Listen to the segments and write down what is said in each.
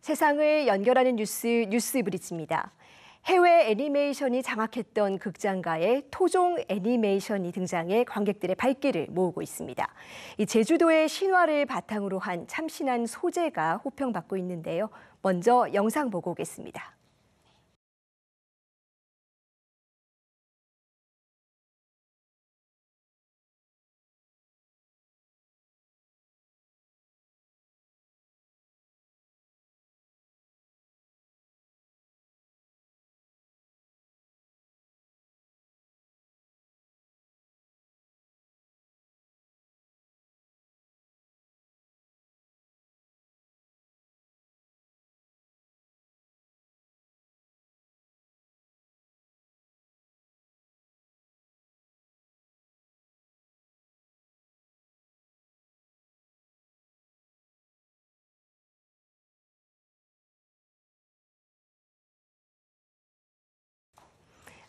세상을 연결하는 뉴스 뉴스 브릿지입니다. 해외 애니메이션이 장악했던 극장가에 토종 애니메이션이 등장해 관객들의 발길을 모으고 있습니다. 이 제주도의 신화를 바탕으로 한 참신한 소재가 호평받고 있는데요. 먼저 영상 보고 오겠습니다.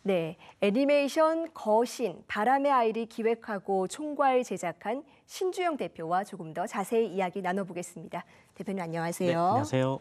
네, 애니메이션 거신 바람의 아이를 기획하고 총괄 제작한 신주영 대표와 조금 더 자세히 이야기 나눠보겠습니다. 대표님 안녕하세요. 네, 안녕하세요.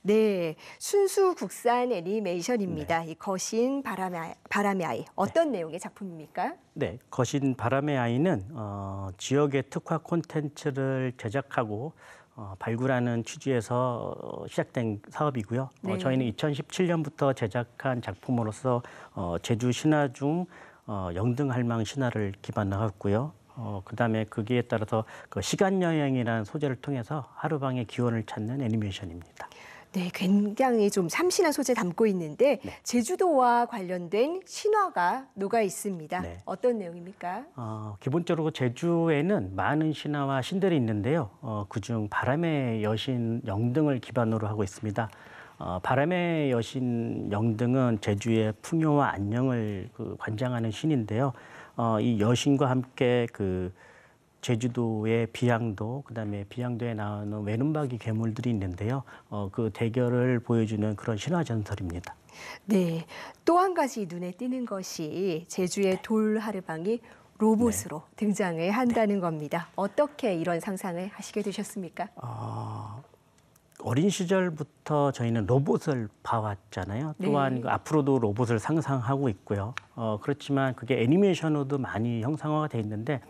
네, 순수 국산 애니메이션입니다. 네. 이 거신 바람의 아이, 바람의 아이 어떤 네. 내용의 작품입니까? 네, 거신 바람의 아이는 어, 지역의 특화 콘텐츠를 제작하고 어, 발굴하는 취지에서 어, 시작된 사업이고요. 어, 네. 저희는 2017년부터 제작한 작품으로서 어, 제주 신화 중 어, 영등할망 신화를 기반으로 했고요. 어, 그다음에 거기에 따라서 그 시간 여행이라는 소재를 통해서 하루방의 기원을 찾는 애니메이션입니다. 네, 굉장히 좀삼신한 소재 담고 있는데 네. 제주도와 관련된 신화가 녹아 있습니다. 네. 어떤 내용입니까? 어, 기본적으로 제주에는 많은 신화와 신들이 있는데요. 어, 그중 바람의 여신 영등을 기반으로 하고 있습니다. 어, 바람의 여신 영등은 제주의 풍요와 안녕을 그 관장하는 신인데요. 어, 이 여신과 함께 그 제주도의 비양도, 그다음에 비양도에 나오는 외눈박이 괴물들이 있는데요. 어, 그 대결을 보여주는 그런 신화 전설입니다. 네, 또 한 가지 눈에 띄는 것이 제주의 네. 돌 하르방이 로봇으로 네. 등장을 한다는 네. 겁니다. 어떻게 이런 상상을 하시게 되셨습니까? 어, 어린 시절부터 저희는 로봇을 봐왔잖아요. 네. 또한 네. 앞으로도 로봇을 상상하고 있고요. 어, 그렇지만 그게 애니메이션으로도 많이 형상화가 돼 있는데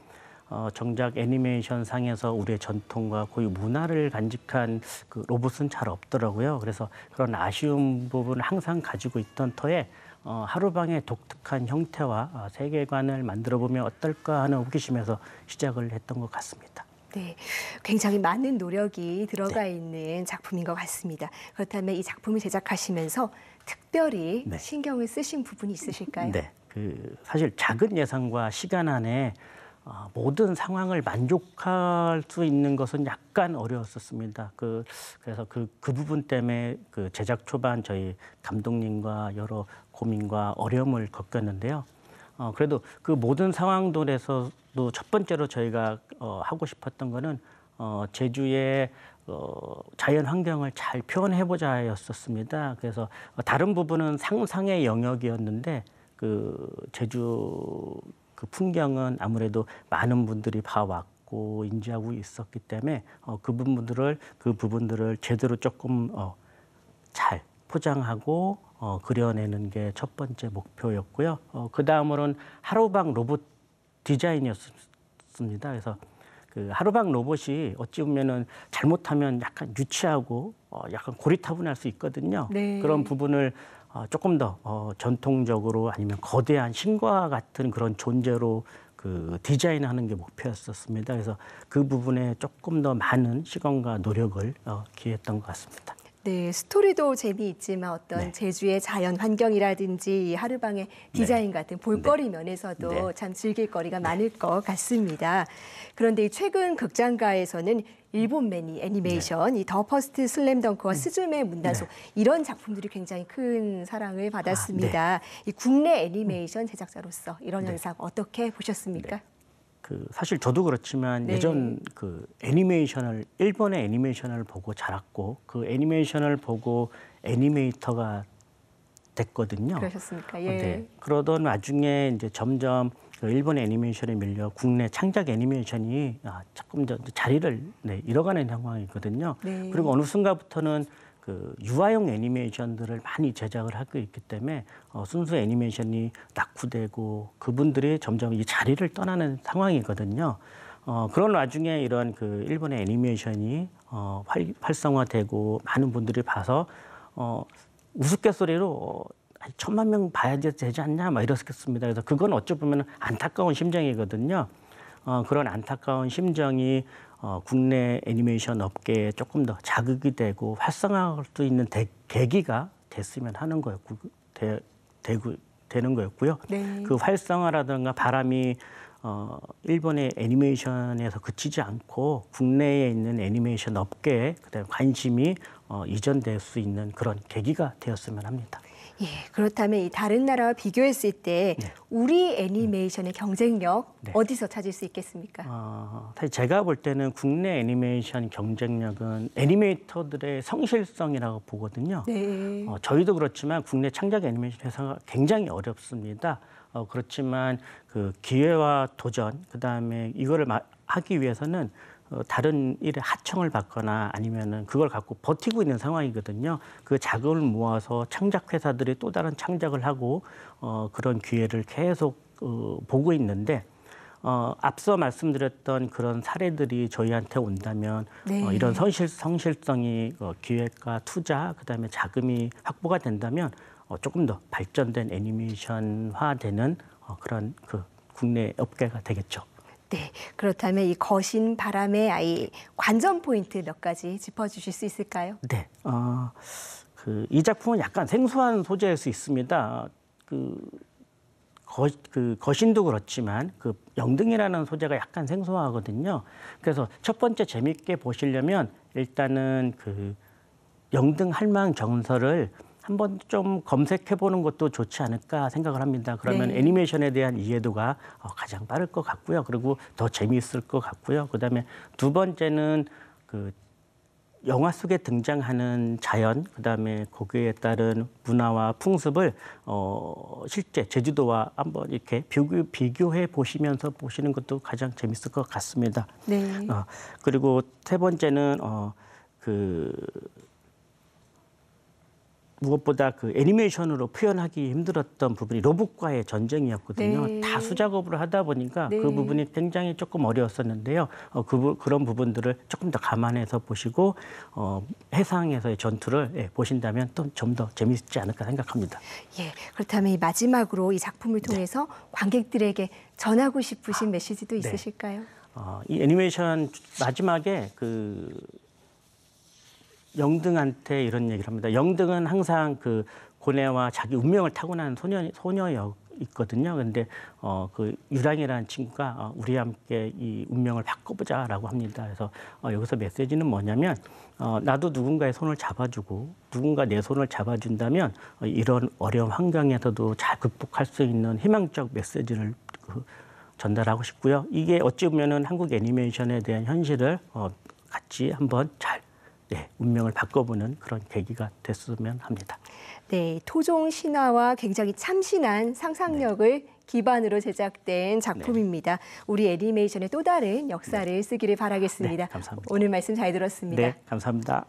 어, 정작 애니메이션 상에서 우리의 전통과 고유 문화를 간직한 그 로봇은 잘 없더라고요. 그래서 그런 아쉬운 부분을 항상 가지고 있던 터에 어, 하루방의 독특한 형태와 어, 세계관을 만들어 보면 어떨까 하는 호기심에서 시작을 했던 것 같습니다. 네, 굉장히 많은 노력이 들어가 네. 있는 작품인 것 같습니다. 그렇다면 이 작품을 제작하시면서 특별히 네. 신경을 쓰신 부분이 있으실까요? 네, 그 사실 작은 예산과 시간 안에 아, 모든 상황을 만족할 수 있는 것은 약간 어려웠었습니다. 그 그래서 그, 그 부분 때문에 그 제작 초반 저희 감독님과 여러 고민과 어려움을 겪었는데요. 어, 그래도 그 모든 상황들에서도 첫 번째로 저희가 어, 하고 싶었던 거는 어, 제주의 어, 자연 환경을 잘 표현해보자였었습니다. 그래서 다른 부분은 상상의 영역이었는데 그 제주 그 풍경은 아무래도 많은 분들이 봐왔고 인지하고 있었기 때문에 어, 그 부분들을 그 부분들을 제대로 조금 어, 잘 포장하고 어, 그려내는 게 첫 번째 목표였고요. 어, 그 다음으로는 하루방 로봇 디자인이었습니다. 그래서 그 하루방 로봇이 어찌 보면은 잘못하면 약간 유치하고 어, 약간 고리타분할 수 있거든요. 네. 그런 부분을 어, 조금 더 어, 전통적으로 아니면 거대한 신과 같은 그런 존재로 그 디자인하는 게 목표였었습니다. 그래서 그 부분에 조금 더 많은 시간과 노력을 어, 기했던 것 같습니다. 네, 스토리도 재미있지만 어떤 네. 제주의 자연 환경이라든지 하루방의 네. 디자인 네. 같은 볼거리 네. 면에서도 네. 참 즐길 거리가 네. 많을 것 같습니다. 그런데 최근 극장가에서는 일본 매니 애니메이션, 이 더 퍼스트 슬램덩크와 음. 스즈메 문단속 이런 작품들이 굉장히 큰 사랑을 아, 받았습니다. 아, 이 국내 음. 애니메이션 제작자로서 이런 현상 어떻게 보셨습니까? 그 사실 저도 그렇지만 네. 예전 그 애니메이션을 일본의 애니메이션을 보고 자랐고 그 애니메이션을 보고 애니메이터가 됐거든요. 그러셨습니까? 예. 네. 그러던 와중에 이제 점점 그 일본 애니메이션에 밀려 국내 창작 애니메이션이 아, 조금 더 자리를 네, 잃어가는 상황이거든요. 네. 그리고 어느 순간부터는 그 유아용 애니메이션들을 많이 제작을 하고 있기 때문에 어, 순수 애니메이션이 낙후되고 그분들이 점점 이 자리를 떠나는 상황이거든요. 어, 그런 와중에 이런 그 일본의 애니메이션이 어, 활, 활성화되고 많은 분들이 봐서 어, 우스갯소리로 어, 천만 명 봐야 되지 않냐 막 이렇겠습니다. 그래서 그건 어찌 보면 안타까운 심정이거든요. 어, 그런 안타까운 심정이 어, 국내 애니메이션 업계에 조금 더 자극이 되고 활성화할 수 있는 대, 계기가 됐으면 하는 거였고 되, 되고, 되는 거였고요. 네. 그 활성화라든가 바람이 어, 일본의 애니메이션에서 그치지 않고 국내에 있는 애니메이션 업계에 그다음 관심이 어, 이전될 수 있는 그런 계기가 되었으면 합니다. 예, 그렇다면 이 다른 나라와 비교했을 때 네. 우리 애니메이션의 경쟁력 네. 어디서 찾을 수 있겠습니까? 어, 사실 제가 볼 때는 국내 애니메이션 경쟁력은 애니메이터들의 성실성이라고 보거든요. 네. 어, 저희도 그렇지만 국내 창작 애니메이션 회사가 굉장히 어렵습니다. 어, 그렇지만 그 기회와 도전, 그 다음에 이거를 하기 위해서는 어, 다른 일에 하청을 받거나 아니면은 그걸 갖고 버티고 있는 상황이거든요. 그 자금을 모아서 창작 회사들이 또 다른 창작을 하고 어, 그런 기회를 계속 어, 보고 있는데 어, 앞서 말씀드렸던 그런 사례들이 저희한테 온다면 어, 네. 어, 이런 성실, 성실성이 어, 기획과 투자 그다음에 자금이 확보가 된다면 어, 조금 더 발전된 애니메이션화되는 어, 그런 그 국내 업계가 되겠죠. 네, 그렇다면 이 거신 바람의 아이 관전 포인트 몇 가지 짚어주실 수 있을까요? 네, 어, 그 이 작품은 약간 생소한 소재일 수 있습니다. 그, 거, 그 거신도 그렇지만 그 영등이라는 소재가 약간 생소하거든요. 그래서 첫 번째 재밌게 보시려면 일단은 그 영등 할망 정서를 한번 좀 검색해 보는 것도 좋지 않을까 생각을 합니다. 그러면 네. 애니메이션에 대한 이해도가 어, 가장 빠를 것 같고요. 그리고 더 재미있을 것 같고요. 그다음에 두 번째는 그 영화 속에 등장하는 자연, 그다음에 거기에 따른 문화와 풍습을 어, 실제 제주도와 한번 이렇게 비교, 비교해 보시면서 보시는 것도 가장 재미있을것 같습니다. 네. 어, 그리고 세 번째는 어, 그 무엇보다 그 애니메이션으로 표현하기 힘들었던 부분이 로봇과의 전쟁이었거든요. 네. 다수 작업으로 하다 보니까 네. 그 부분이 굉장히 조금 어려웠었는데요. 어, 그, 그런 부분들을 조금 더 감안해서 보시고 어, 해상에서의 전투를 예, 보신다면 또 좀 더 재미있지 않을까 생각합니다. 예, 그렇다면 이 마지막으로 이 작품을 네. 통해서 네. 관객들에게 전하고 싶으신 아, 메시지도 네. 있으실까요? 어, 이 애니메이션 마지막에 그 영등한테 이런 얘기를 합니다. 영등은 항상 그 고뇌와 자기 운명을 타고난 소녀 소녀였 있거든요. 근데 어, 그 유랑이라는 친구가 어, 우리 와 함께 이 운명을 바꿔보자라고 합니다. 그래서 어, 여기서 메시지는 뭐냐면 어, 나도 누군가의 손을 잡아주고 누군가 내 손을 잡아준다면 어, 이런 어려운 환경에서도 잘 극복할 수 있는 희망적 메시지를 그, 전달하고 싶고요. 이게 어찌 보면은 한국 애니메이션에 대한 현실을 어, 같이 한번 잘 네, 운명을 바꿔보는 그런 계기가 됐으면 합니다. 네, 토종 신화와 굉장히 참신한 상상력을 네. 기반으로 제작된 네. 작품입니다. 네. 우리 애니메이션의 또 다른 역사를 네. 쓰기를 바라겠습니다. 네, 감사합니다. 오늘 말씀 잘 들었습니다. 네, 감사합니다.